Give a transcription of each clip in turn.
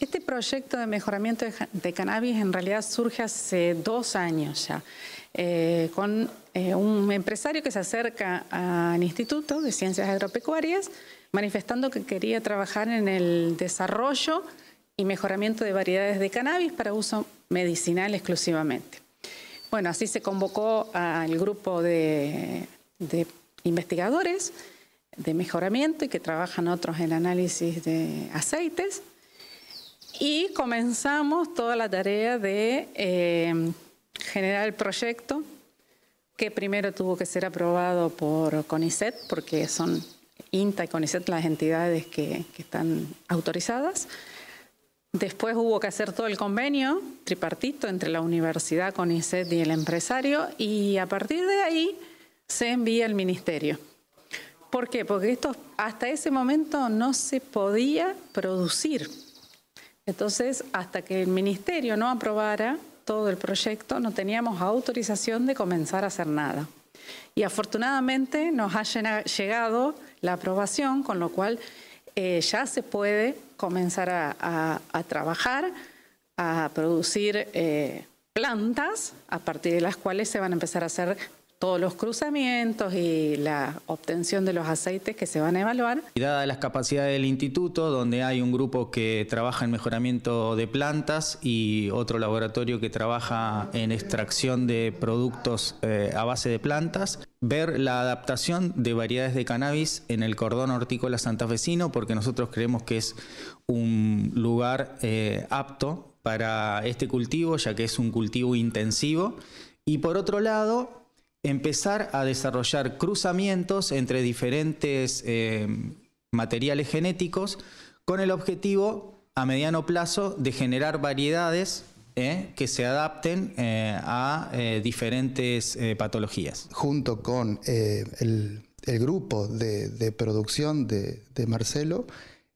Este proyecto de mejoramiento de cannabis en realidad surge hace dos años ya, eh, con eh, un empresario que se acerca al Instituto de Ciencias Agropecuarias manifestando que quería trabajar en el desarrollo y mejoramiento de variedades de cannabis para uso medicinal exclusivamente. Bueno, así se convocó al grupo de, de investigadores de mejoramiento y que trabajan otros en análisis de aceites y comenzamos toda la tarea de eh, generar el proyecto, que primero tuvo que ser aprobado por CONICET, porque son INTA y CONICET las entidades que, que están autorizadas. Después hubo que hacer todo el convenio tripartito entre la universidad, CONICET y el empresario, y a partir de ahí se envía al ministerio. ¿Por qué? Porque esto hasta ese momento no se podía producir entonces, hasta que el ministerio no aprobara todo el proyecto, no teníamos autorización de comenzar a hacer nada. Y afortunadamente nos ha llegado la aprobación, con lo cual eh, ya se puede comenzar a, trabajar, a producir eh, plantas a partir de las cuales se van a empezar a hacer todos los cruzamientos y la obtención de los aceites que se van a evaluar. Y dada las capacidades del instituto, donde hay un grupo que trabaja en mejoramiento de plantas y otro laboratorio que trabaja en extracción de productos eh, a base de plantas, ver la adaptación de variedades de cannabis en el cordón hortícola santafesino, porque nosotros creemos que es un lugar eh, apto para este cultivo, ya que es un cultivo intensivo. Y por otro lado, empezar a desarrollar cruzamientos entre diferentes eh, materiales genéticos con el objetivo a mediano plazo de generar variedades eh, que se adapten eh, a diferentes patologías. Junto con el, grupo de, producción de, Marcelo,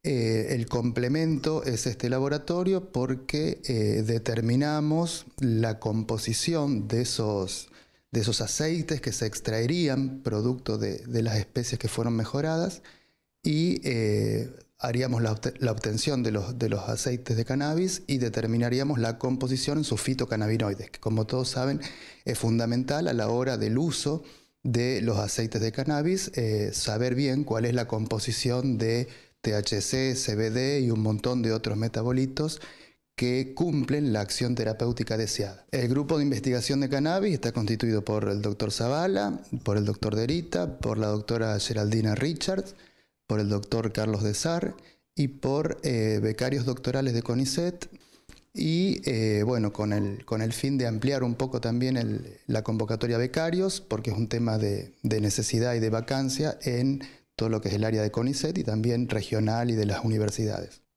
el complemento es este laboratorio porque determinamos la composición de esos de esos aceites que se extraerían producto de, las especies que fueron mejoradas y eh, haríamos la, obtención de los, aceites de cannabis y determinaríamos la composición en sus fitocannabinoides, que como todos saben es fundamental a la hora del uso de los aceites de cannabis, eh, saber bien cuál es la composición de THC, CBD y un montón de otros metabolitos que cumplen la acción terapéutica deseada. El grupo de investigación de cannabis está constituido por el doctor Zavala, por el doctor Derita, por la doctora Geraldina Richards, por el doctor Carlos Desar y por eh, becarios doctorales de CONICET y eh, bueno, con el, fin de ampliar un poco también la convocatoria a becarios, porque es un tema de, de necesidad y de vacancia en todo lo que es el área de CONICET y también regional y de las universidades.